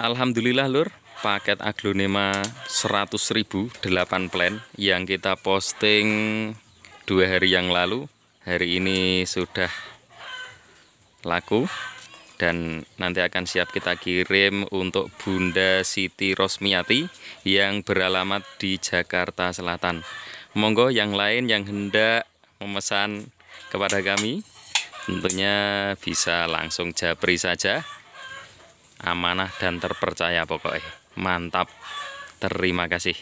Alhamdulillah lur paket aglonema 100.000 8 plan yang kita posting dua hari yang lalu hari ini sudah laku dan nanti akan siap kita kirim untuk Bunda Siti Rosmiati yang beralamat di Jakarta Selatan monggo yang lain yang hendak memesan kepada kami tentunya bisa langsung japri saja amanah dan terpercaya pokoknya mantap terima kasih